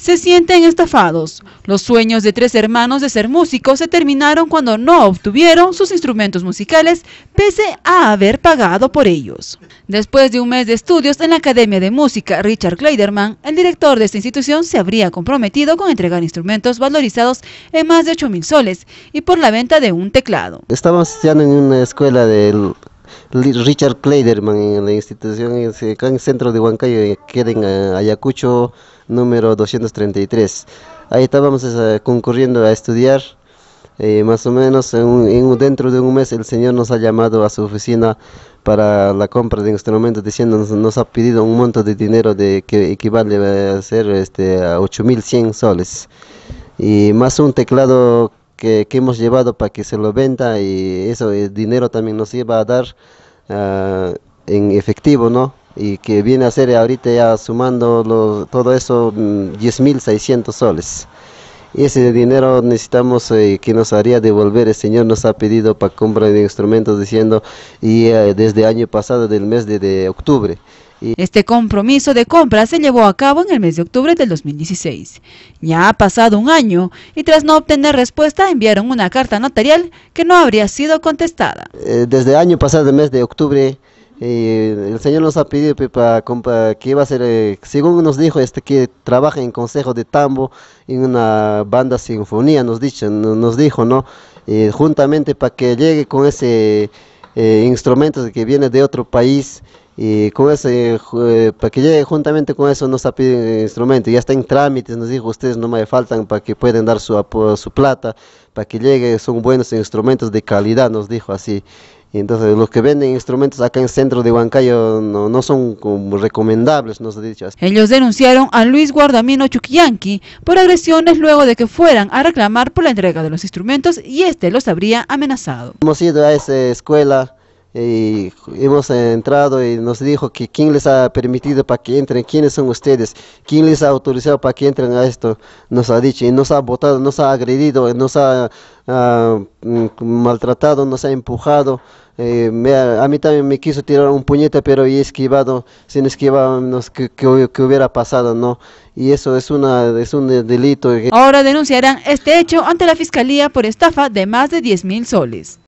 se sienten estafados. Los sueños de tres hermanos de ser músicos se terminaron cuando no obtuvieron sus instrumentos musicales, pese a haber pagado por ellos. Después de un mes de estudios en la Academia de Música Richard Kleiderman, el director de esta institución se habría comprometido con entregar instrumentos valorizados en más de 8 mil soles y por la venta de un teclado. Estamos ya en una escuela del Richard Kleiderman en la institución en el centro de Huancayo, eh, que en eh, Ayacucho, número 233. Ahí estábamos concurriendo a estudiar. Eh, más o menos en dentro de un mes el Señor nos ha llamado a su oficina para la compra de instrumentos diciéndonos nos ha pedido un monto de dinero de que equivale a ser este a 8100 soles y más un teclado que, hemos llevado para que se lo venda y eso, el eh, dinero también nos iba a dar ah, en efectivo, ¿no? Y que viene a ser ahorita ya sumando todo eso 10.600 mm, soles. Y ese dinero necesitamos eh, que nos haría devolver. El Señor nos ha pedido para compra de instrumentos diciendo, y desde eh, desde año pasado, del mes de octubre este compromiso de compra se llevó a cabo en el mes de octubre del 2016. Ya ha pasado un año y tras no obtener respuesta enviaron una carta notarial que no habría sido contestada. Eh, desde el año pasado, el mes de octubre, eh, el señor nos ha pedido para, que iba a ser, eh, según nos dijo, este que trabaja en Consejo de Tambo, en una banda sinfonía, nos, dicho, nos dijo, ¿no? juntamente para que llegue con ese instrumento que viene de otro país y con ese, eh, para que llegue juntamente con eso nos piden instrumentos ya está en trámites, nos dijo ustedes no me faltan para que pueden dar su, su plata, para que llegue, son buenos instrumentos de calidad, nos dijo así. Y entonces los que venden instrumentos acá en el centro de Huancayo no, no son recomendables, nos ha dicho. Así. Ellos denunciaron a Luis Guardamino Chuquianqui por agresiones luego de que fueran a reclamar por la entrega de los instrumentos y este los habría amenazado. Hemos ido a esa escuela y hemos entrado y nos dijo que quién les ha permitido para que entren, quiénes son ustedes, quién les ha autorizado para que entren a esto, nos ha dicho y nos ha botado nos ha agredido, nos ha ah, mm, maltratado, nos ha empujado. Eh, a mí también me quiso tirar un puñete, pero he esquivado, sin esquivarnos, que, hubiera pasado, ¿no? Y eso es, una, es un delito. Ahora denunciarán este hecho ante la Fiscalía por estafa de más de 10 mil soles.